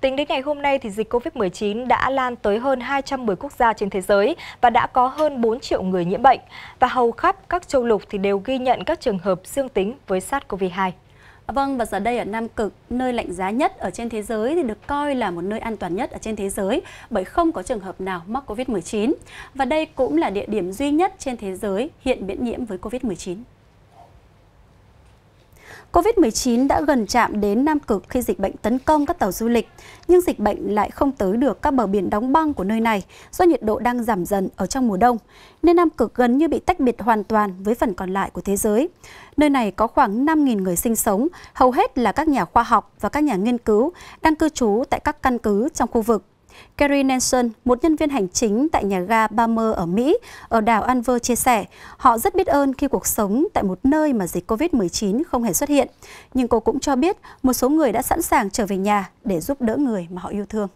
Tính đến ngày hôm nay, thì dịch COVID-19 đã lan tới hơn 210 quốc gia trên thế giới và đã có hơn 4 triệu người nhiễm bệnh. Và hầu khắp các châu lục thì đều ghi nhận các trường hợp dương tính với SARS-CoV-2. Vâng, và giờ đây ở Nam Cực, nơi lạnh giá nhất ở trên thế giới thì được coi là một nơi an toàn nhất ở trên thế giới bởi không có trường hợp nào mắc COVID-19. Và đây cũng là địa điểm duy nhất trên thế giới hiện miễn nhiễm với COVID-19. COVID-19 đã gần chạm đến Nam Cực khi dịch bệnh tấn công các tàu du lịch, nhưng dịch bệnh lại không tới được các bờ biển đóng băng của nơi này do nhiệt độ đang giảm dần ở trong mùa đông, nên Nam Cực gần như bị tách biệt hoàn toàn với phần còn lại của thế giới. Nơi này có khoảng 5.000 người sinh sống, hầu hết là các nhà khoa học và các nhà nghiên cứu đang cư trú tại các căn cứ trong khu vực. Kerry Nelson, một nhân viên hành chính tại nhà ga Balmer ở Mỹ, ở đảo Anver chia sẻ, họ rất biết ơn khi cuộc sống tại một nơi mà dịch COVID-19 không hề xuất hiện. Nhưng cô cũng cho biết một số người đã sẵn sàng trở về nhà để giúp đỡ người mà họ yêu thương.